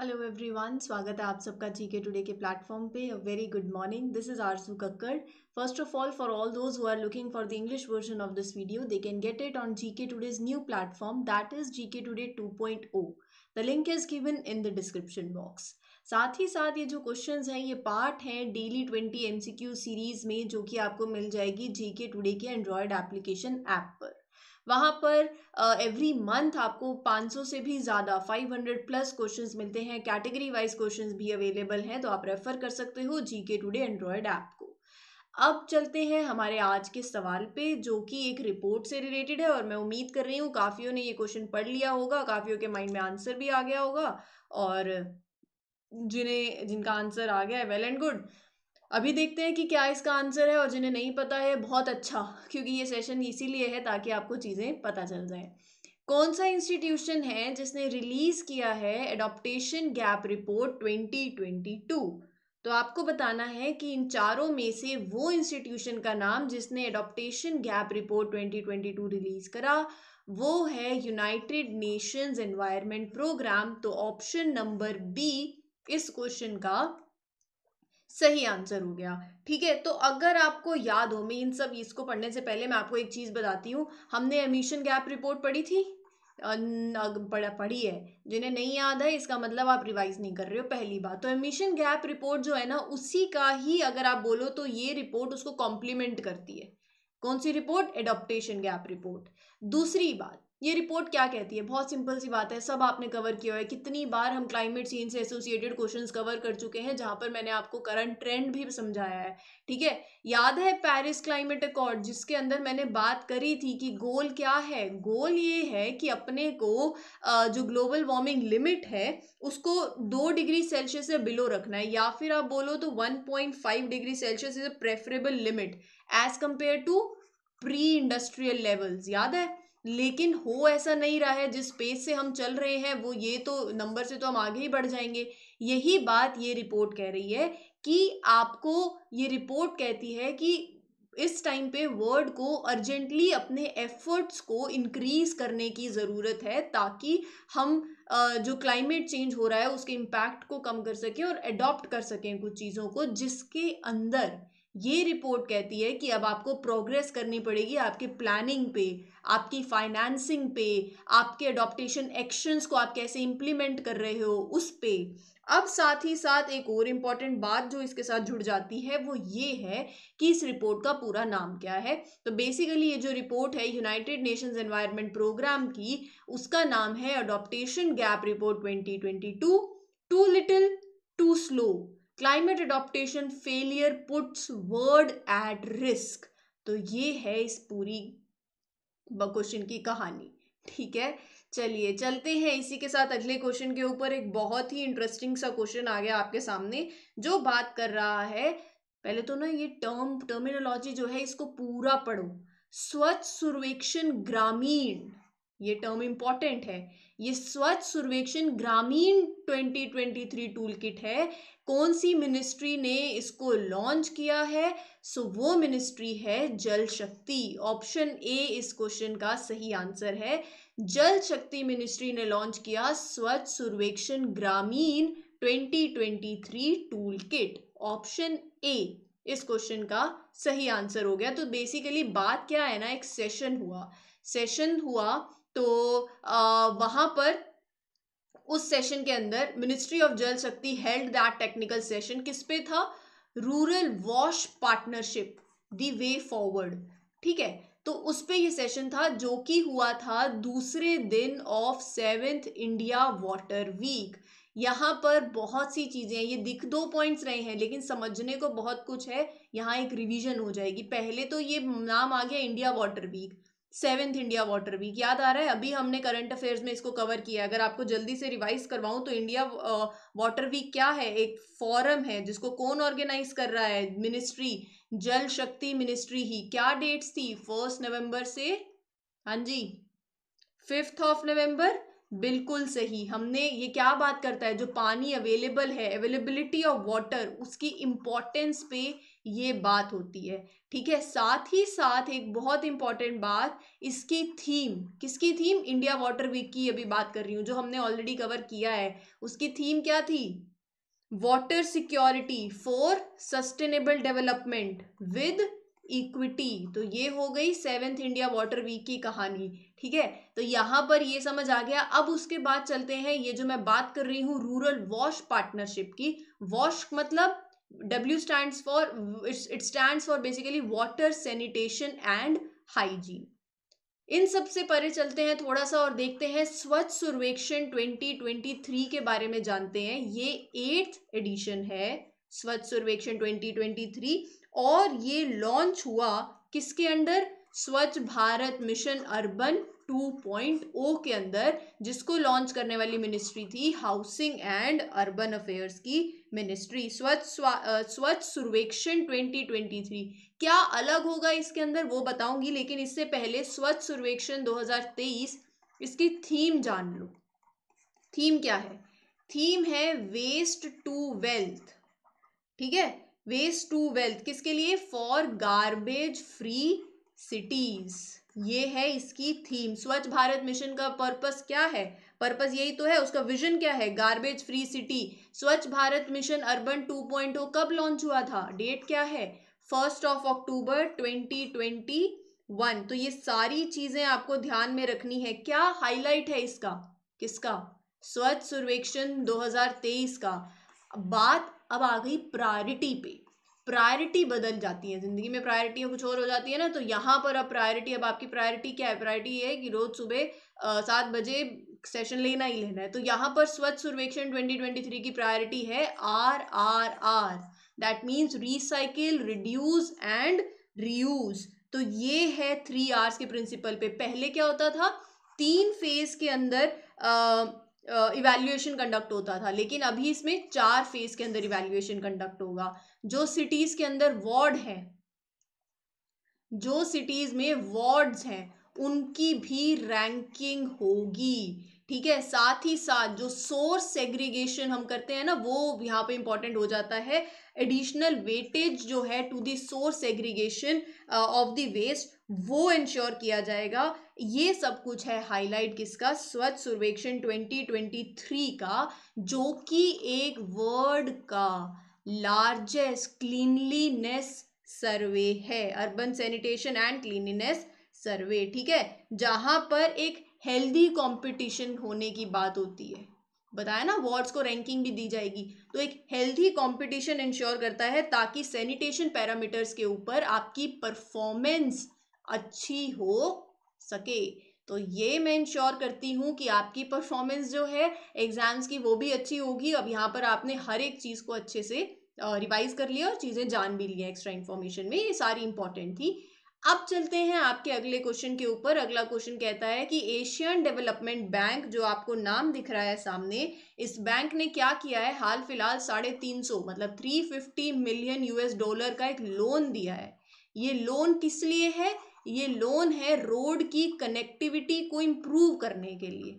Hello everyone स्वागत है आप सबका जी के टूडे के प्लेटफॉर्म पे a very good morning this is Arsu Kakkar first of all for all those who are looking for the English version of this video they can get it on G K Today's new platform that is G K Today two point O the link is given in the description box साथ ही साथ ये जो questions हैं ये part हैं daily twenty MCQ series में जो कि आपको मिल जाएगी जी के टुडे के एंड्रॉयड एप्लीकेशन ऐप पर वहाँ पर एवरी uh, मंथ आपको 500 से भी ज़्यादा 500 प्लस क्वेश्चंस मिलते हैं कैटेगरी वाइज क्वेश्चंस भी अवेलेबल हैं तो आप रेफ़र कर सकते हो जी के टूडे एंड्रॉयड ऐप को अब चलते हैं हमारे आज के सवाल पे जो कि एक रिपोर्ट से रिलेटेड है और मैं उम्मीद कर रही हूँ काफ़ियों ने ये क्वेश्चन पढ़ लिया होगा काफ़ियों के माइंड में आंसर भी आ गया होगा और जिन्हें जिनका आंसर आ गया है वेल एंड गुड अभी देखते हैं कि क्या इसका आंसर है और जिन्हें नहीं पता है बहुत अच्छा क्योंकि ये सेशन इसीलिए है ताकि आपको चीज़ें पता चल जाए कौन सा इंस्टीट्यूशन है जिसने रिलीज़ किया है एडोप्टेशन गैप रिपोर्ट 2022 तो आपको बताना है कि इन चारों में से वो इंस्टीट्यूशन का नाम जिसने एडोप्टेशन गैप रिपोर्ट 2022 रिलीज़ करा वो है यूनाइटेड नेशंस एनवायरनमेंट प्रोग्राम तो ऑप्शन नंबर बी इस क्वेश्चन का सही आंसर हो गया ठीक है तो अगर आपको याद हो मैं इन सब इसको पढ़ने से पहले मैं आपको एक चीज़ बताती हूँ हमने एमिशन गैप रिपोर्ट पढ़ी थी पढ़ी है जिन्हें नहीं याद है इसका मतलब आप रिवाइज नहीं कर रहे हो पहली बात तो एमिशन गैप रिपोर्ट जो है ना उसी का ही अगर आप बोलो तो ये रिपोर्ट उसको कॉम्प्लीमेंट करती है कौन सी रिपोर्ट एडोप्टेशन गैप रिपोर्ट दूसरी बात ये रिपोर्ट क्या कहती है बहुत सिंपल सी बात है सब आपने कवर किया है कितनी बार हम क्लाइमेट चेंज से एसोसिएटेड क्वेश्चंस कवर कर चुके हैं जहां पर मैंने आपको करंट ट्रेंड भी समझाया है ठीक है याद है पेरिस क्लाइमेट अकॉर्ड जिसके अंदर मैंने बात करी थी कि गोल क्या है गोल ये है कि अपने को जो ग्लोबल वार्मिंग लिमिट है उसको दो डिग्री सेल्सियस से बिलो रखना है या फिर आप बोलो तो one point five degree Celsius is a preferable limit as compare to pre industrial levels याद है लेकिन हो ऐसा नहीं रहा है जिस पेज से हम चल रहे हैं वो ये तो नंबर से तो हम आगे ही बढ़ जाएंगे यही बात ये रिपोर्ट कह रही है कि आपको ये रिपोर्ट कहती है कि इस टाइम पे वर्ल्ड को अर्जेंटली अपने एफर्ट्स को इंक्रीज करने की ज़रूरत है ताकि हम जो क्लाइमेट चेंज हो रहा है उसके इम्पैक्ट को कम कर सकें और एडॉप्ट कर सकें कुछ चीज़ों को जिसके अंदर ये रिपोर्ट कहती है कि अब आपको प्रोग्रेस करनी पड़ेगी आपके प्लानिंग पे आपकी फाइनेंसिंग पे आपके अडोप्टेशन एक्शंस को आप कैसे इम्प्लीमेंट कर रहे हो उस पे अब साथ ही साथ एक और इम्पॉर्टेंट बात जो इसके साथ जुड़ जाती है वो ये है कि इस रिपोर्ट का पूरा नाम क्या है तो बेसिकली ये जो रिपोर्ट है यूनाइटेड नेशंस एनवायरनमेंट प्रोग्राम की उसका नाम है adaptation gap report 2022 too little too slow climate adaptation failure puts world at risk तो ये है इस पूरी क्वेश्चन की कहानी ठीक है चलिए चलते हैं इसी के साथ अगले क्वेश्चन के ऊपर एक बहुत ही इंटरेस्टिंग सा क्वेश्चन आ गया आपके सामने जो बात कर रहा है पहले तो ना ये टर्म टर्मिनोलॉजी जो है इसको पूरा पढ़ो स्वच्छ सर्वेक्षण ग्रामीण ये टर्म इंपॉर्टेंट है ये स्वच्छ सर्वेक्षण ग्रामीण 2023 टूल किट है कौन सी मिनिस्ट्री ने इसको लॉन्च किया है सो वो मिनिस्ट्री है जल शक्ति ऑप्शन ए इस क्वेश्चन का सही आंसर है जल शक्ति मिनिस्ट्री ने लॉन्च किया स्वच्छ सर्वेक्षण ग्रामीण 2023 टूल किट ऑप्शन ए इस क्वेश्चन का सही आंसर हो गया तो बेसिकली बात क्या है ना एक सेशन हुआ सेशन हुआ तो वहाँ पर उस सेशन के अंदर मिनिस्ट्री ऑफ जल शक्ति हेल्ड दैट टेक्निकल सेशन किस पे था रूरल वॉश पार्टनरशिप दी वे फॉरवर्ड ठीक है तो उस पे ये सेशन था जो कि हुआ था दूसरे दिन of seventh India water week यहाँ पर बहुत सी चीज़ें हैं ये दिख दो पॉइंट्स रहे हैं लेकिन समझने को बहुत कुछ है यहाँ एक रिवीजन हो जाएगी पहले तो ये नाम आ गया India water week seventh India water week याद आ रहा है अभी हमने करंट अफेयर्स में इसको कवर किया अगर आपको जल्दी से रिवाइज करवाऊं तो इंडिया वाटर वीक क्या है एक फॉरम है जिसको कौन ऑर्गेनाइज कर रहा है मिनिस्ट्री जल शक्ति मिनिस्ट्री ही क्या डेट्स थी फर्स्ट नवंबर से हाँ जी फिफ्थ ऑफ नवंबर बिल्कुल सही हमने ये क्या बात करता है जो पानी अवेलेबल है अवेलेबिलिटी ऑफ वाटर उसकी इम्पोर्टेंस पे ये बात होती है ठीक है साथ ही साथ एक बहुत इंपॉर्टेंट बात इसकी थीम किसकी थीम इंडिया वाटर वीक की अभी बात कर रही हूँ जो हमने ऑलरेडी कवर किया है उसकी थीम क्या थी water security for sustainable development with equity तो ये हो गई सेवेंथ इंडिया वाटर वीक की कहानी ठीक है तो यहाँ पर ये समझ आ गया अब उसके बाद चलते हैं ये जो मैं बात कर रही हूँ रूरल वॉश पार्टनरशिप की वॉश मतलब W stands for, it stands for basically water, sanitation and hygiene. इन सब से परे चलते हैं थोड़ा सा और देखते हैं स्वच्छ सर्वेक्षण 2023 के बारे में जानते हैं ये एट्थ एडिशन है स्वच्छ सर्वेक्षण 2023 और ये लॉन्च हुआ किसके under Swachh Bharat mission urban two point O के अंदर जिसको लॉन्च करने वाली मिनिस्ट्री थी हाउसिंग एंड अर्बन अफेयर्स की मिनिस्ट्री स्वच्छ स्वच्छ सर्वेक्षण 2023 क्या अलग होगा इसके अंदर वो बताऊंगी लेकिन इससे पहले स्वच्छ सर्वेक्षण 2023 इसकी थीम जान लो थीम क्या है थीम है वेस्ट टू वेल्थ ठीक है वेस्ट टू वेल्थ किसके लिए फॉर गार्बेज फ्री सिटीज़ ये है इसकी थीम स्वच्छ भारत मिशन का पर्पस क्या है पर्पस यही तो है उसका विजन क्या है गार्बेज फ्री सिटी स्वच्छ भारत मिशन अर्बन 2.0 कब लॉन्च हुआ था डेट क्या है फर्स्ट ऑफ अक्टूबर 2021 तो ये सारी चीजें आपको ध्यान में रखनी है क्या हाईलाइट है इसका किसका स्वच्छ सर्वेक्षण 2023 का बात अब आ गई प्रायोरिटी पे प्रायोरिटी बदल जाती है ज़िंदगी में प्रायोरिटी कुछ और हो जाती है ना तो यहाँ पर अब प्रायोरिटी अब आपकी प्रायोरिटी क्या है प्रायोरिटी ये है कि रोज़ सुबह सात बजे सेशन लेना ही लेना है तो यहाँ पर स्वच्छ सर्वेक्षण 2023 की प्रायोरिटी है R R R that means recycle reduce and reuse तो ये है थ्री आर्स के प्रिंसिपल पे पहले क्या होता था तीन फेज के अंदर आ, इवेल्युएशन uh, कंडक्ट होता था लेकिन अभी इसमें चार फेज के अंदर इवेल्युएशन कंडक्ट होगा जो सिटीज के अंदर वार्ड है जो सिटीज में वार्ड्स हैं उनकी भी रैंकिंग होगी ठीक है साथ ही साथ जो सोर्स सेग्रीगेशन हम करते हैं ना वो यहाँ पे इंपॉर्टेंट हो जाता है एडिशनल वेटेज जो है to the source segregation of the waste वो इंश्योर किया जाएगा ये सब कुछ है हाईलाइट किसका स्वच्छ सर्वेक्षण 2023 का जो कि एक वर्ल्ड का लार्जेस्ट क्लीनलीनेस सर्वे है urban sanitation and cleanliness survey ठीक है जहां पर एक हेल्दी कंपटीशन होने की बात होती है बताया ना वार्ड्स को रैंकिंग भी दी जाएगी तो एक हेल्दी कंपटीशन इंश्योर करता है ताकि सैनिटेशन पैरामीटर्स के ऊपर आपकी परफॉर्मेंस अच्छी हो सके तो ये मैं इंश्योर करती हूँ कि आपकी परफॉर्मेंस जो है एग्ज़ाम्स की वो भी अच्छी होगी अब यहाँ पर आपने हर एक चीज़ को अच्छे से रिवाइज कर लिया और चीज़ें जान भी ली हैं एक्स्ट्रा इन्फॉर्मेशन में ये सारी इंपॉर्टेंट थी अब चलते हैं आपके अगले क्वेश्चन के ऊपर अगला क्वेश्चन कहता है कि एशियन डेवलपमेंट बैंक जो आपको नाम दिख रहा है सामने इस बैंक ने क्या किया है हाल फिलहाल साढ़े तीन सौ मतलब three fifty million US dollar का एक लोन दिया है ये लोन किस लिए है ये लोन है रोड की कनेक्टिविटी को इम्प्रूव करने के लिए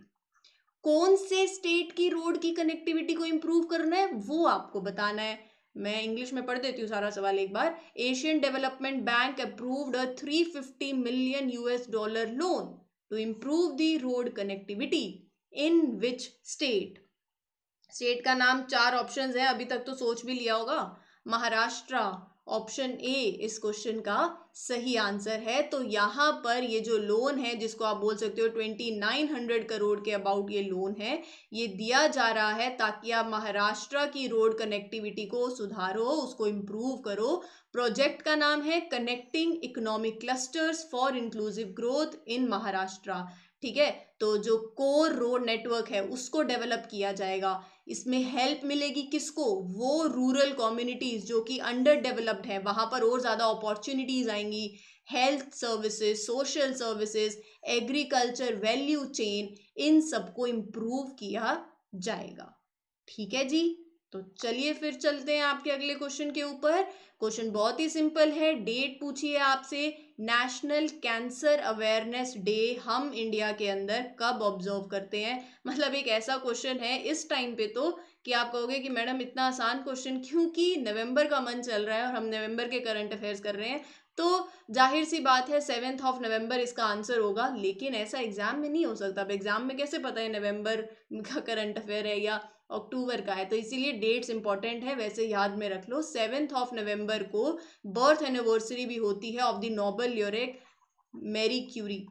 कौन से स्टेट की रोड की कनेक्टिविटी को इम्प्रूव करना है वो आपको बताना है मैं इंग्लिश में पढ़ देती हूँ सारा सवाल एक बार Asian development bank approved a 350 million US dollar loan to improve the road connectivity in which state state का नाम चार ऑप्शंस है अभी तक तो सोच भी लिया होगा महाराष्ट्र ऑप्शन ए इस क्वेश्चन का सही आंसर है तो यहाँ पर ये जो लोन है जिसको आप बोल सकते हो ट्वेंटी नाइन हंड्रेड करोड़ के अबाउट ये लोन है ये दिया जा रहा है ताकि आप महाराष्ट्र की रोड कनेक्टिविटी को सुधारो उसको इम्प्रूव करो प्रोजेक्ट का नाम है connecting economic clusters for inclusive growth in Maharashtra ठीक है तो जो कोर रोड नेटवर्क है उसको डेवलप किया जाएगा इसमें हेल्प मिलेगी किसको वो रूरल कम्युनिटीज़ जो कि अंडर डेवलप्ड है वहाँ पर और ज़्यादा अपॉर्चुनिटीज़ आएंगी health services social services agriculture value chain इन सबको इम्प्रूव किया जाएगा ठीक है जी तो चलिए फिर चलते हैं आपके अगले क्वेश्चन के ऊपर क्वेश्चन बहुत ही सिंपल है डेट पूछिए आपसे नेशनल कैंसर अवेयरनेस डे हम इंडिया के अंदर कब ऑब्जर्व करते हैं मतलब एक ऐसा क्वेश्चन है इस टाइम पे तो कि आप कहोगे कि मैडम इतना आसान क्वेश्चन क्योंकि नवंबर का मन चल रहा है और हम नवंबर के करंट अफेयर्स कर रहे हैं तो जाहिर सी बात है सेवेंथ ऑफ नवंबर इसका आंसर होगा लेकिन ऐसा एग्जाम में नहीं हो सकता अब एग्जाम में कैसे पता है नवंबर का करंट अफेयर है या अक्टूबर का है तो इसीलिए डेट्स इंपॉर्टेंट है वैसे याद में रख लो सेवेंथ ऑफ नवंबर को बर्थ एनिवर्सरी भी होती है of the Nobel ल्योरेट Marie Curie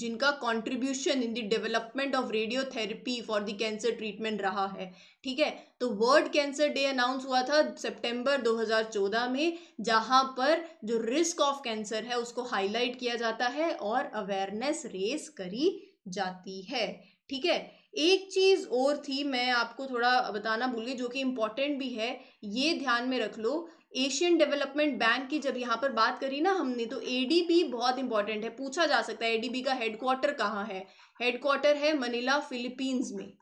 जिनका contribution in the development of radiotherapy for the cancer treatment रहा है ठीक है तो वर्ल्ड कैंसर डे अनाउंस हुआ था सितंबर 2014 में जहां पर जो रिस्क ऑफ कैंसर है उसको हाईलाइट किया जाता है और अवेयरनेस रेस करी जाती है ठीक है एक चीज़ और थी मैं आपको थोड़ा बताना भूल गई जो कि इम्पोर्टेंट भी है ये ध्यान में रख लो एशियन डेवलपमेंट बैंक की जब यहाँ पर बात करी ना हमने तो एडीबी बहुत इंपॉर्टेंट है पूछा जा सकता है एडीबी का हेडक्वार्टर कहाँ है हेडक्वार्टर है मनीला फिलीपींस में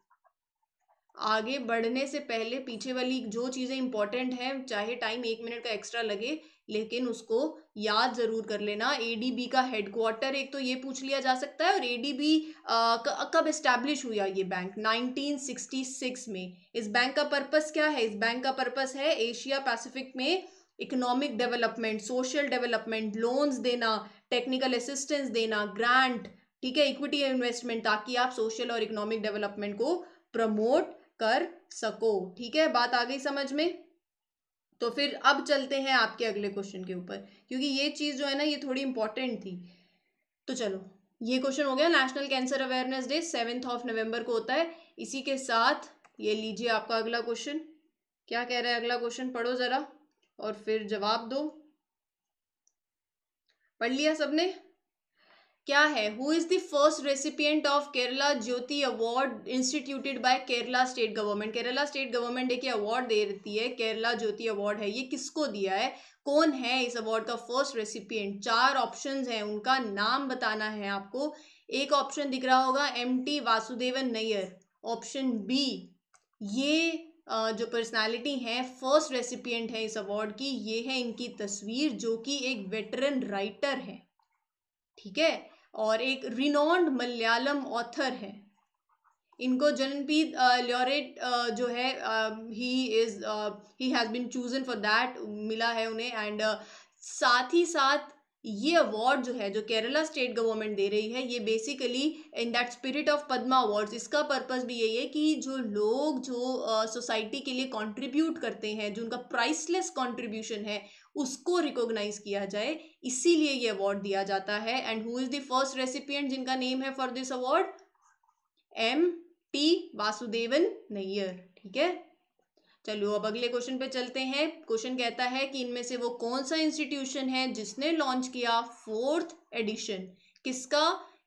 आगे बढ़ने से पहले पीछे वाली जो चीज़ें इंपॉर्टेंट हैं चाहे टाइम एक मिनट का एक्स्ट्रा लगे लेकिन उसको याद ज़रूर कर लेना ए डी बी का हेडक्वार्टर एक तो ये पूछ लिया जा सकता है और ए डी बी कब इस्टेब्लिश हुआ ये बैंक 1966 में इस बैंक का पर्पस क्या है इस बैंक का पर्पस है एशिया पैसिफिक में economic development social development loans देना टेक्निकल असिस्टेंस देना ग्रांट ठीक है इक्विटी इन्वेस्टमेंट ताकि आप सोशल और इकोनॉमिक डेवलपमेंट को प्रमोट कर सको ठीक है बात आ गई समझ में तो फिर अब चलते हैं आपके अगले क्वेश्चन के ऊपर क्योंकि ये चीज़ जो है ना ये थोड़ी इंपॉर्टेंट थी तो चलो ये क्वेश्चन हो गया national cancer awareness day seventh of November को होता है इसी के साथ ये लीजिए आपका अगला क्वेश्चन क्या कह रहा है अगला क्वेश्चन पढ़ो ज़रा और फिर जवाब दो पढ़ लिया सबने क्या है who is the first recipient of Kerala Jyoti award instituted by Kerala state government Kerala state government एक अवार्ड दे रही है केरला ज्योति अवार्ड है ये किसको दिया है कौन है इस अवार्ड का फर्स्ट रेसिपियंट चार ऑप्शंस हैं उनका नाम बताना है आपको एक ऑप्शन दिख रहा होगा M T Vasudevan Nair option B ये जो पर्सनालिटी है फर्स्ट रेसिपियंट है इस अवार्ड की ये है इनकी तस्वीर जो कि एक वेटरन राइटर है ठीक है और एक रिनोन्ड मलयालम ऑथर है इनको जनपीद ल्योरेट जो है he is he has been chosen for that मिला है उन्हें एंड साथ ही साथ ये अवार्ड जो है जो केरला स्टेट गवर्नमेंट दे रही है ये basically in that spirit of Padma awards इसका पर्पस भी यही है कि जो लोग जो सोसाइटी uh, के लिए कंट्रीब्यूट करते हैं जो उनका प्राइसलेस कंट्रीब्यूशन है उसको रिकॉग्नाइज किया जाए इसीलिए ये अवार्ड दिया जाता है and who is the first recipient जिनका नेम है for this award M T Vasudevan Nair ठीक है चलो अब अगले क्वेश्चन पे चलते हैं क्वेश्चन कहता है कि इनमें से वो कौन सा इंस्टीट्यूशन है जिसने लॉन्च किया फोर्थ एडिशन किसका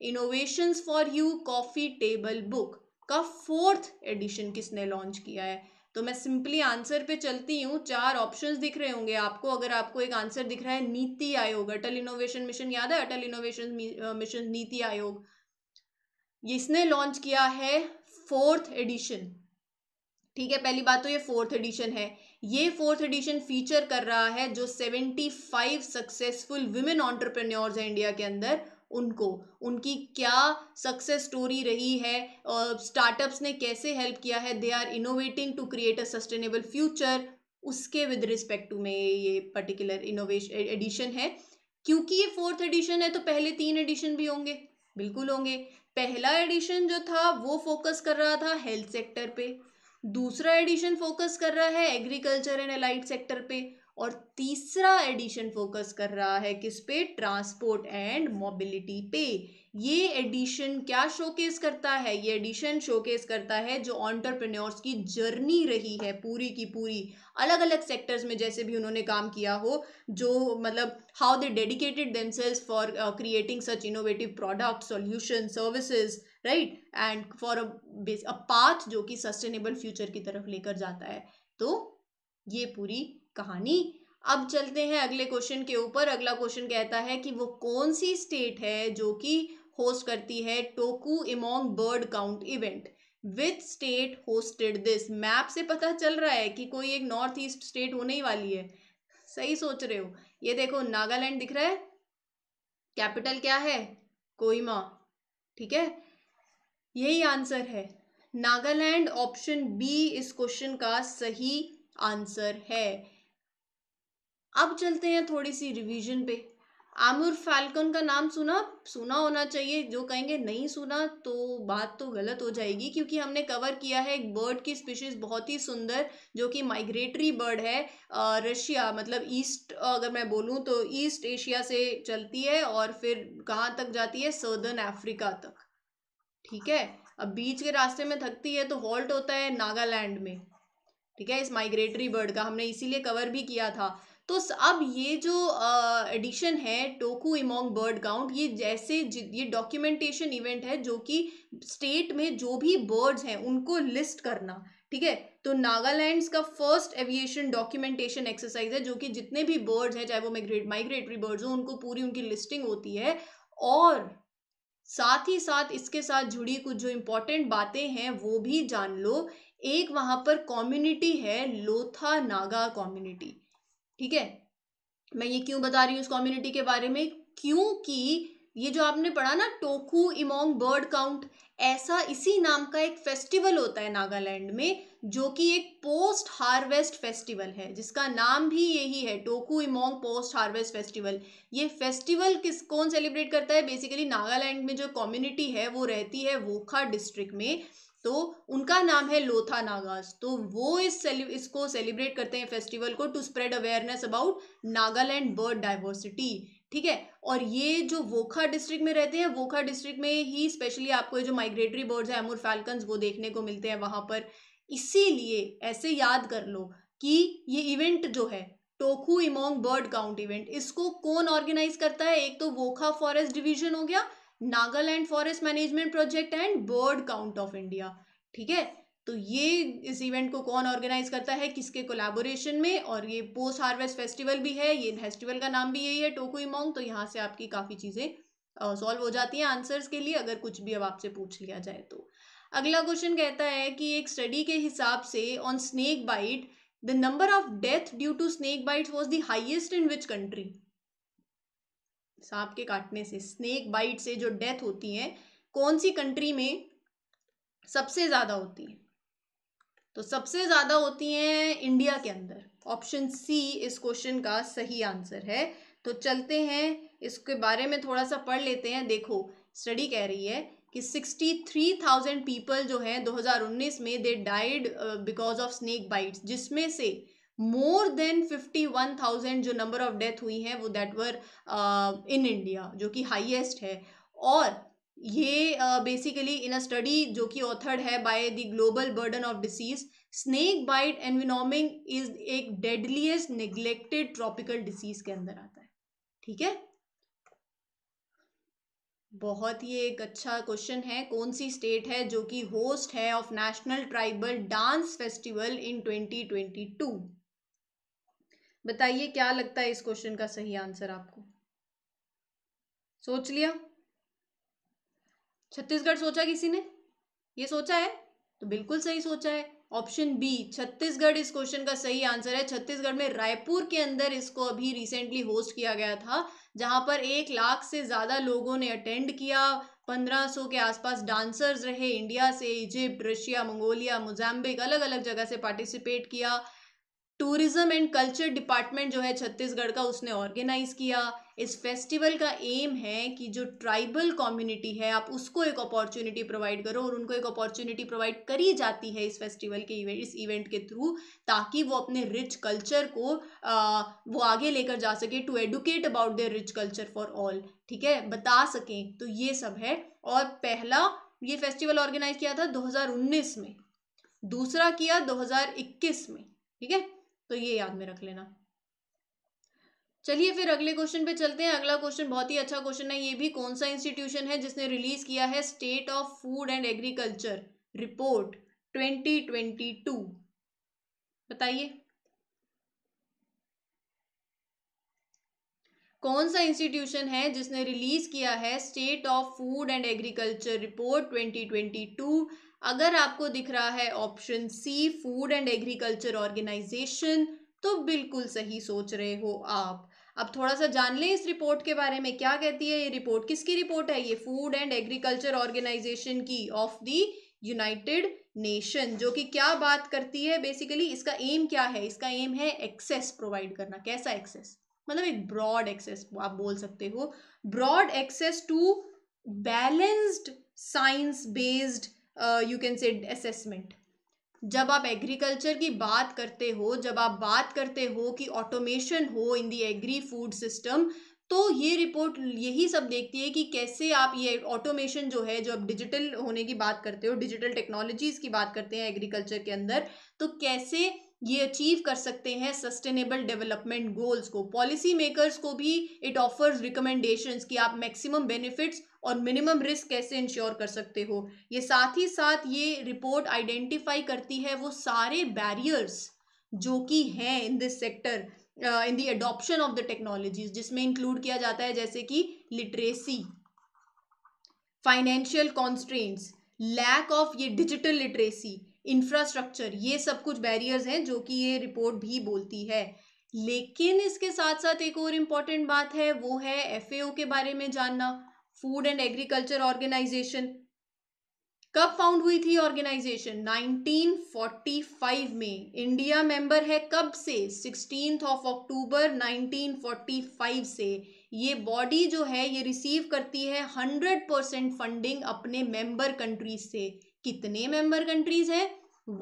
innovation for you coffee table book का फोर्थ एडिशन किसने लॉन्च किया है तो मैं सिंपली आंसर पे चलती हूँ चार ऑप्शंस दिख रहे होंगे आपको अगर आपको एक आंसर दिख रहा है नीति आयोग अटल इनोवेशन मिशन याद है अटल इनोवेशन मिशन नीति आयोग इसने लॉन्च किया है फोर्थ एडिशन ठीक है पहली बात तो ये फोर्थ एडिशन है ये फोर्थ एडिशन फीचर कर रहा है जो 75 सक्सेसफुल वुमेन ऑन्टरप्रेन्योर्स हैं इंडिया के अंदर उनको उनकी क्या सक्सेस स्टोरी रही है स्टार्टअप्स uh, ने कैसे हेल्प किया है they are innovating to create a sustainable future उसके विद रिस्पेक्ट टू में ये पर्टिकुलर इनोवेशन एडिशन है क्योंकि ये फोर्थ एडिशन है तो पहले तीन एडिशन भी होंगे बिल्कुल होंगे पहला एडिशन जो था वो फोकस कर रहा था हेल्थ सेक्टर पे दूसरा एडिशन फोकस कर रहा है एग्रीकल्चर एंड अलाइड सेक्टर पे और तीसरा एडिशन फोकस कर रहा है किस पे ट्रांसपोर्ट एंड मोबिलिटी पे ये एडिशन क्या शोकेस करता है ये एडिशन शोकेस करता है जो ऑन्टरप्रेन्योर्स की जर्नी रही है पूरी की पूरी अलग अलग सेक्टर्स में जैसे भी उन्होंने काम किया हो जो मतलब how they dedicated themselves for creating such innovative product solution services right and for a path जो कि सस्टेनेबल फ्यूचर की तरफ लेकर जाता है तो ये पूरी कहानी अब चलते हैं अगले क्वेश्चन के ऊपर अगला क्वेश्चन कहता है कि वो कौन सी स्टेट है जो कि होस्ट करती है Tokhu Emong bird count event with state hosted this map से पता चल रहा है कि कोई एक नॉर्थ ईस्ट स्टेट होने ही वाली है सही सोच रहे हो ये देखो नागालैंड दिख रहा है कैपिटल क्या है कोईमा ठीक है यही आंसर है नागालैंड ऑप्शन बी इस क्वेश्चन का सही आंसर है अब चलते हैं थोड़ी सी रिवीजन पे आमिर फाल्कन का नाम सुना सुना होना चाहिए जो कहेंगे नहीं सुना तो बात तो गलत हो जाएगी क्योंकि हमने कवर किया है एक बर्ड की स्पीशीज़ बहुत ही सुंदर जो कि माइग्रेटरी बर्ड है रशिया मतलब ईस्ट अगर मैं बोलूँ तो ईस्ट एशिया से चलती है और फिर कहाँ तक जाती है सदर्न अफ्रीका तक ठीक है अब बीच के रास्ते में थकती है तो हॉल्ट होता है नागालैंड में ठीक है इस माइग्रेटरी बर्ड का हमने इसीलिए कवर भी किया था तो अब ये जो एडिशन है टोकू इमोंग बर्ड काउंट ये जैसे ये डॉक्यूमेंटेशन इवेंट है जो कि स्टेट में जो भी बर्ड्स हैं उनको लिस्ट करना ठीक है तो नागालैंड का फर्स्ट एविएशन डॉक्यूमेंटेशन एक्सरसाइज है जो कि जितने भी बर्ड्स हैं चाहे वो माइग्रेट माइग्रेटरी बर्ड्स हो उनको पूरी उनकी लिस्टिंग होती है और साथ ही साथ इसके साथ जुड़ी कुछ जो इम्पोर्टेंट बातें हैं वो भी जान लो एक वहाँ पर कम्युनिटी है लोथा नागा कम्युनिटी ठीक है मैं ये क्यों बता रही हूँ उस कम्युनिटी के बारे में क्योंकि ये जो आपने पढ़ा ना टोकू इमोंग बर्ड काउंट ऐसा इसी नाम का एक फेस्टिवल होता है नागालैंड में जो कि एक पोस्ट हार्वेस्ट फेस्टिवल है जिसका नाम भी यही है Tokhu Emong post harvest festival ये फेस्टिवल किस कौन सेलिब्रेट करता है बेसिकली नागालैंड में जो कम्युनिटी है वो रहती है वोखा डिस्ट्रिक्ट में तो उनका नाम है लोथा नागास तो वो इस इसको सेलिब्रेट करते हैं फेस्टिवल को to spread awareness about Nagaland bird diversity ठीक है और ये जो वोखा डिस्ट्रिक्ट में रहते हैं वोखा डिस्ट्रिक्ट में ही स्पेशली आपको ये जो माइग्रेटरी बर्ड्स हैं एमोर फैल्कन्स वो देखने को मिलते हैं वहाँ पर इसीलिए ऐसे याद कर लो कि ये इवेंट जो है Tokhu Emong bird count event इसको कौन ऑर्गेनाइज करता है एक तो वोखा फॉरेस्ट डिवीजन हो गया Nagaland forest management project and bird count of India ठीक है तो ये इस इवेंट को कौन ऑर्गेनाइज करता है किसके कोलैबोरेशन में और ये पोस्ट हार्वेस्ट फेस्टिवल भी है ये फेस्टिवल का नाम भी यही है टोकू इमोंग तो यहाँ से आपकी काफ़ी चीज़ें सॉल्व हो जाती हैं आंसर्स के लिए अगर कुछ भी अब आपसे पूछ लिया जाए तो अगला क्वेश्चन कहता है कि एक स्टडी के हिसाब से on snake bite the number of death due to snake bite was the highest in which country सांप के काटने से स्नेक बाइट से जो डेथ होती है कौन सी कंट्री में सबसे ज़्यादा होती है तो सबसे ज़्यादा होती हैं इंडिया के अंदर ऑप्शन सी इस क्वेश्चन का सही आंसर है तो चलते हैं इसके बारे में थोड़ा सा पढ़ लेते हैं देखो स्टडी कह रही है कि 63,000 पीपल जो हैं 2019 में they died because of snake bites जिसमें से मोर देन 51,000 जो नंबर ऑफ डेथ हुई हैं वो दैट वर इन इंडिया जो कि हाईएस्ट है और ये बेसिकली इन अ स्टडी जो कि ऑथर्ड है by the global burden of disease snake bite envenoming is एक डेडलीस्ट नेग्लेक्टेड ट्रॉपिकल डिसीज के अंदर आता है ठीक है बहुत ही एक अच्छा क्वेश्चन है कौन सी स्टेट है जो कि होस्ट है of national tribal dance festival in 2022 बताइए क्या लगता है इस क्वेश्चन का सही आंसर आपको सोच लिया छत्तीसगढ़ सोचा किसी ने ये सोचा है तो बिल्कुल सही सोचा है ऑप्शन बी छत्तीसगढ़ इस क्वेश्चन का सही आंसर है छत्तीसगढ़ में रायपुर के अंदर इसको अभी रिसेंटली होस्ट किया गया था जहां पर एक लाख से ज़्यादा लोगों ने अटेंड किया पंद्रह सौ के आसपास डांसर्स रहे इंडिया से इजिप्ट रशिया मंगोलिया मोजाम्बिक अलग अलग जगह से पार्टिसिपेट किया टूरिज्म एंड कल्चर डिपार्टमेंट जो है छत्तीसगढ़ का उसने ऑर्गेनाइज किया इस फेस्टिवल का एम है कि जो ट्राइबल कम्युनिटी है आप उसको एक अपॉर्चुनिटी प्रोवाइड करो और उनको एक अपॉर्चुनिटी प्रोवाइड करी जाती है इस फेस्टिवल के इवेंट इस इवेंट के थ्रू ताकि वो अपने रिच कल्चर को आ, वो आगे लेकर जा सके to educate about their rich culture for all ठीक है बता सकें तो ये सब है और पहला ये फेस्टिवल ऑर्गेनाइज किया था दो में दूसरा किया दो में ठीक है तो ये याद में रख लेना चलिए फिर अगले क्वेश्चन पे चलते हैं अगला क्वेश्चन बहुत ही अच्छा क्वेश्चन है ये भी कौन सा इंस्टीट्यूशन है जिसने रिलीज किया है state of food and agriculture report 2022 बताइए कौन सा इंस्टीट्यूशन है जिसने रिलीज किया है state of food and agriculture report 2022 अगर आपको दिख रहा है option C food and agriculture organisation तो बिल्कुल सही सोच रहे हो आप अब थोड़ा सा जान लें इस रिपोर्ट के बारे में क्या कहती है ये रिपोर्ट किसकी रिपोर्ट है ये फूड एंड एग्रीकल्चर ऑर्गेनाइजेशन की ऑफ दी यूनाइटेड नेशन जो कि क्या बात करती है बेसिकली इसका एम क्या है इसका एम है एक्सेस प्रोवाइड करना कैसा एक्सेस मतलब एक ब्रॉड एक्सेस आप बोल सकते हो broad access to balanced science based you can say assessment जब आप एग्रीकल्चर की बात करते हो जब आप बात करते हो कि ऑटोमेशन हो in the agri food system तो ये रिपोर्ट यही सब देखती है कि कैसे आप ये ऑटोमेशन जो है जो आप डिजिटल होने की बात करते हो डिजिटल टेक्नोलॉजीज़ की बात करते हैं एग्रीकल्चर के अंदर तो कैसे ये अचीव कर सकते हैं सस्टेनेबल डेवलपमेंट गोल्स को पॉलिसी मेकर्स को भी इट ऑफर्स रिकमेंडेशंस कि आप मैक्सिमम बेनिफिट्स और मिनिमम रिस्क कैसे इंश्योर कर सकते हो ये साथ ही साथ ये रिपोर्ट आइडेंटिफाई करती है वो सारे बैरियर्स जो कि हैं in this sector in the adoption of the technologies जिसमें इंक्लूड किया जाता है जैसे कि literacy financial constraints lack of ये डिजिटल लिटरेसी इंफ्रास्ट्रक्चर ये सब कुछ बैरियर्स हैं जो कि ये रिपोर्ट भी बोलती है लेकिन इसके साथ साथ एक और इम्पॉर्टेंट बात है वो है एफ के बारे में जानना फूड एंड एग्रीकल्चर ऑर्गेनाइजेशन कब फाउंड हुई थी ऑर्गेनाइजेशन 1945 में इंडिया मेंबर है कब से सिक्सटीन ऑफ अक्टूबर 1945 से ये बॉडी जो है ये रिसीव करती है 100 परसेंट फंडिंग अपने मेंबर कंट्रीज से कितने मेंबर कंट्रीज हैं 195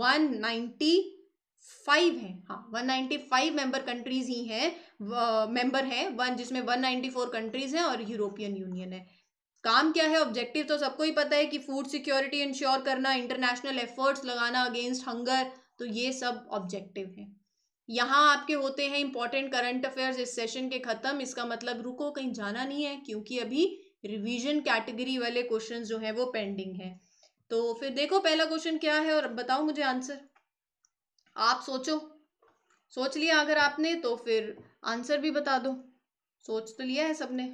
हैं हाँ 195 मेंबर कंट्रीज ही हैं मेंबर हैं वन जिसमें 194 कंट्रीज हैं और यूरोपियन यूनियन है काम क्या है ऑब्जेक्टिव तो सबको ही पता है कि फूड सिक्योरिटी इंश्योर करना इंटरनेशनल एफर्ट्स लगाना अगेंस्ट हंगर तो ये सब ऑब्जेक्टिव है यहाँ आपके होते हैं इंपॉर्टेंट करंट अफेयर्स इस सेशन के खत्म इसका मतलब रुको कहीं जाना नहीं है क्योंकि अभी रिवीजन कैटेगरी वाले क्वेश्चन जो हैं वो पेंडिंग हैं तो फिर देखो पहला क्वेश्चन क्या है और बताओ मुझे आंसर आप सोचो सोच लिया अगर आपने तो फिर आंसर भी बता दो सोच तो लिया है सबने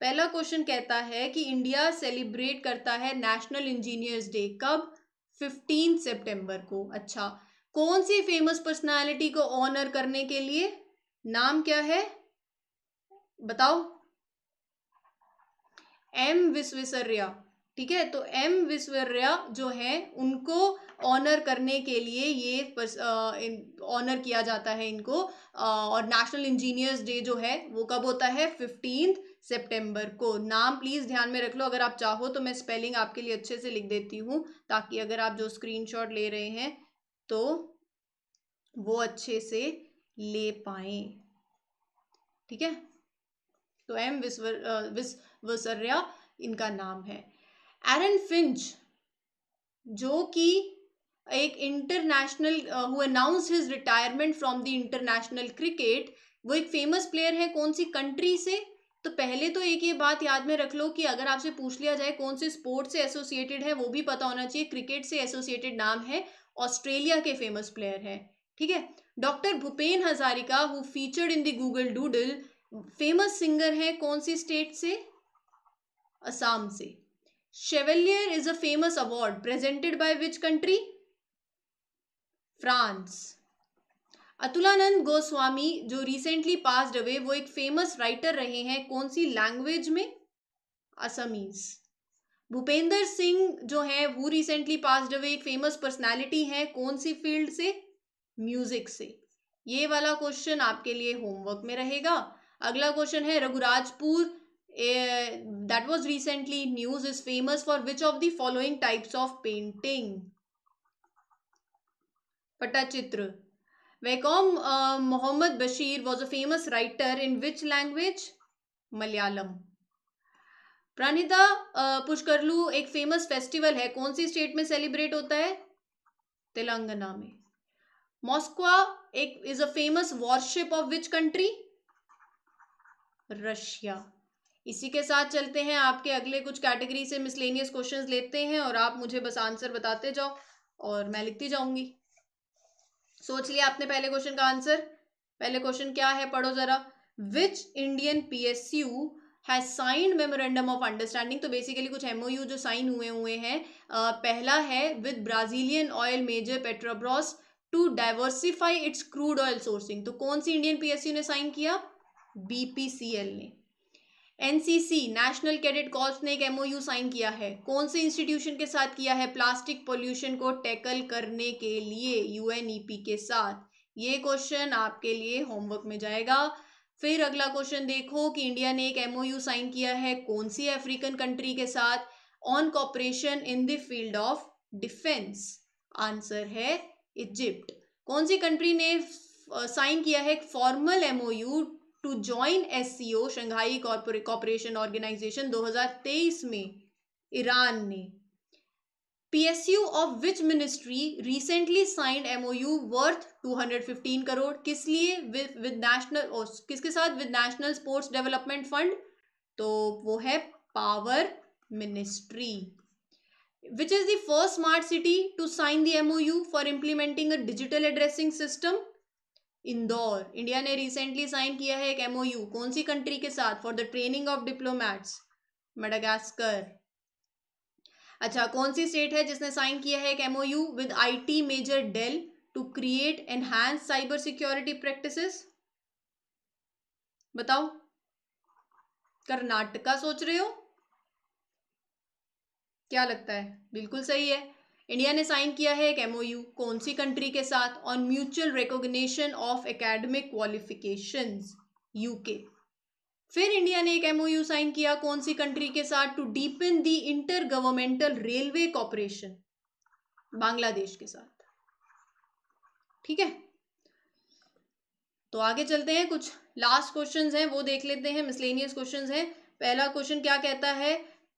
पहला क्वेश्चन कहता है कि इंडिया सेलिब्रेट करता है नेशनल इंजीनियर्स डे कब फिफ्टीन सितंबर को अच्छा कौन सी फेमस पर्सनालिटी को ऑनर करने के लिए नाम क्या है बताओ एम विश्वेश्वरिया ठीक है तो एम विश्वर्या जो है उनको ऑनर करने के लिए ये ऑनर किया जाता है इनको आ, और नेशनल इंजीनियर्स डे जो है वो कब होता है फिफ्टींथ सितंबर को नाम प्लीज़ ध्यान में रख लो अगर आप चाहो तो मैं स्पेलिंग आपके लिए अच्छे से लिख देती हूँ ताकि अगर आप जो स्क्रीनशॉट ले रहे हैं तो वो अच्छे से ले पाए ठीक है तो एम विश्व विश्वसर्या इनका नाम है एरन फिंच जो कि एक international who announce his retirement from the international cricket वो एक फेमस प्लेयर है कौन सी कंट्री से तो पहले तो एक ये बात याद में रख लो कि अगर आपसे पूछ लिया जाए कौन से स्पोर्ट से एसोसिएटेड है वो भी पता होना चाहिए क्रिकेट से एसोसिएटेड नाम है ऑस्ट्रेलिया के फेमस प्लेयर है ठीक है doctor Bhupen Hazarika who featured in the Google doodle famous singer है कौन सी स्टेट से असम से Chevalier is a famous award presented by which country? France. Atulanand Goswami जो रिसेंटली पास अवे वो एक फेमस राइटर रहे हैं कौन सी लैंग्वेज में असमीज भूपेंद्र सिंह जो है वो रिसेंटली पास अवे एक फेमस पर्सनालिटी है कौन सी फील्ड से म्यूजिक से ये वाला क्वेश्चन आपके लिए होमवर्क में रहेगा अगला क्वेश्चन है Raghurajpur that was recently news is famous for which of the following types of painting Pattachitra Vaikom Muhammad Basheer was a famous writer in which language Malayalam Pranahita Pushkaralu एक फेमस फेस्टिवल है कौन सी स्टेट में सेलिब्रेट होता है तेलंगाना में मॉस्कवा एक is a famous warship of which country Russia इसी के साथ चलते हैं आपके अगले कुछ कैटेगरी से मिसलेनियस क्वेश्चन लेते हैं और आप मुझे बस आंसर बताते जाओ और मैं लिखती जाऊंगी सोच लिया आपने पहले क्वेश्चन का आंसर पहले क्वेश्चन क्या है पढ़ो जरा which Indian P S U has signed memorandum of understanding तो बेसिकली कुछ एमओयू जो साइन हुए हुए हैं पहला है with Brazilian oil major Petrobras to diversify its crude oil sourcing तो कौन सी इंडियन पीएसयू ने साइन किया बीपीसीएल ने एनसीसी नेशनल कैडेट कॉल्स ने एक एमओयू साइन किया है कौन से इंस्टीट्यूशन के साथ किया है प्लास्टिक पोल्यूशन को टैकल करने के लिए यूएनईपी e के साथ ये क्वेश्चन आपके लिए होमवर्क में जाएगा फिर अगला क्वेश्चन देखो कि इंडिया ने एक एमओयू साइन किया है कौन सी अफ्रीकन कंट्री के साथ on cooperation in the field of defence answer है इजिप्ट कौन सी कंट्री ने साइन किया है formal MOU to join S C O Shanghai cooperation organisation 2023 में ईरान ने PSU of which ministry recently signed MOU worth 215 crore किस लिए विद नेशनल किसके साथ with national sports development fund तो वो है power ministry which is the first smart city to sign the MOU for implementing a digital addressing system Indore India ने recently sign किया है एक एमओयू कौन सी कंट्री के साथ for the training of diplomats Madagascar अच्छा कौन सी स्टेट है जिसने साइन किया है एक MOU with IT major Dell to create enhance cyber security practices बताओ कर्नाटका सोच रहे हो क्या लगता है बिल्कुल सही है इंडिया ने साइन किया है एक एमओयू कौन सी कंट्री के साथ on mutual recognition of academic qualifications UK फिर इंडिया ने एक एमओयू साइन किया कौन सी कंट्री के साथ to deepen the inter governmental railway cooperation Bangladesh के साथ ठीक है तो आगे चलते हैं कुछ लास्ट क्वेश्चंस हैं वो देख लेते हैं मिसलेनियस क्वेश्चंस हैं पहला क्वेश्चन क्या कहता है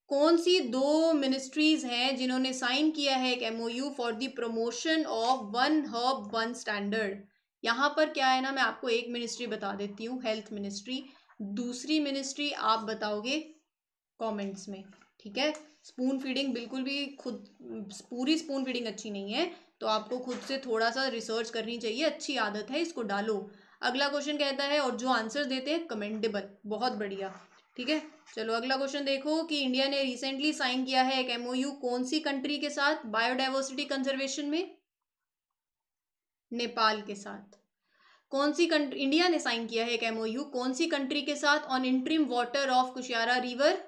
कौन सी दो मिनिस्ट्रीज हैं जिन्होंने साइन किया है एक MOU for the promotion of one hub one standard यहाँ पर क्या है ना मैं आपको एक मिनिस्ट्री बता देती हूँ हेल्थ मिनिस्ट्री दूसरी मिनिस्ट्री आप बताओगे कमेंट्स में ठीक है स्पून फीडिंग बिल्कुल भी खुद पूरी स्पून फीडिंग अच्छी नहीं है तो आपको खुद से थोड़ा सा रिसर्च करनी चाहिए अच्छी आदत है इसको डालो अगला क्वेश्चन कहता है और जो आंसर देते हैं कमेंडेबल बहुत बढ़िया ठीक है चलो अगला क्वेश्चन देखो कि इंडिया ने रिसेंटली साइन किया है एक एमओयू कौन सी कंट्री के साथ बायोडाइवर्सिटी कंजर्वेशन में नेपाल के साथ कौन सी कंट्री इंडिया ने साइन किया है एक एमओयू कौन सी कंट्री के साथ on interim water of Kushiyara river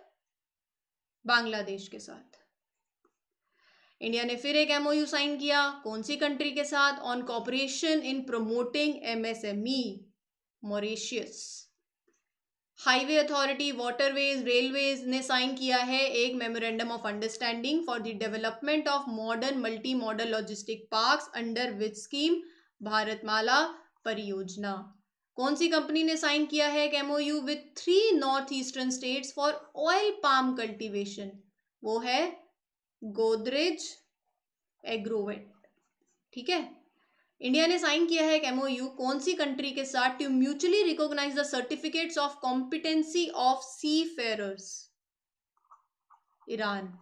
Bangladesh के साथ इंडिया ने फिर एक एमओयू साइन किया कौन सी कंट्री के साथ on cooperation in promoting MSME Mauritius highway authority waterways railways ने साइन किया है एक memorandum of understanding for the development of modern multi modal logistic park under which scheme Bharatmala Pariyojana कौन सी कंपनी ने साइन किया है एक यू with three north eastern states for oil palm cultivation वो है गोदरेज एग्रोवेट ठीक है इंडिया ने साइन किया है एक यू कौन सी कंट्री के साथ to mutually recognise the certificates of competency of seafarers Iran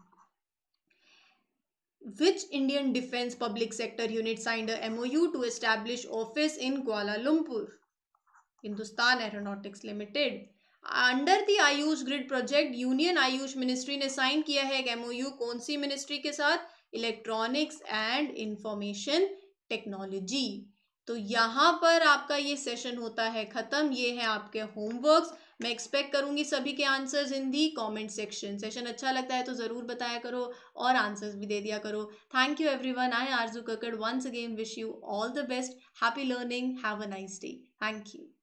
which Indian defence public sector unit signed a mou to establish office in kuala lumpur hindustan aeronautics under the Ayush grid project union Ayush ministry ने sign किया है एक MOU कौन सी ministry के साथ electronics and information technology तो यहाँ पर आपका ये सेशन होता है ख़त्म ये है आपके होमवर्क्स मैं एक्सपेक्ट करूँगी सभी के answers in the comment section session अच्छा लगता है तो ज़रूर बताया करो और आंसर्स भी दे दिया करो thank you everyone I Aarzoo Kakkar once again wish you all the best happy learning have a nice day thank you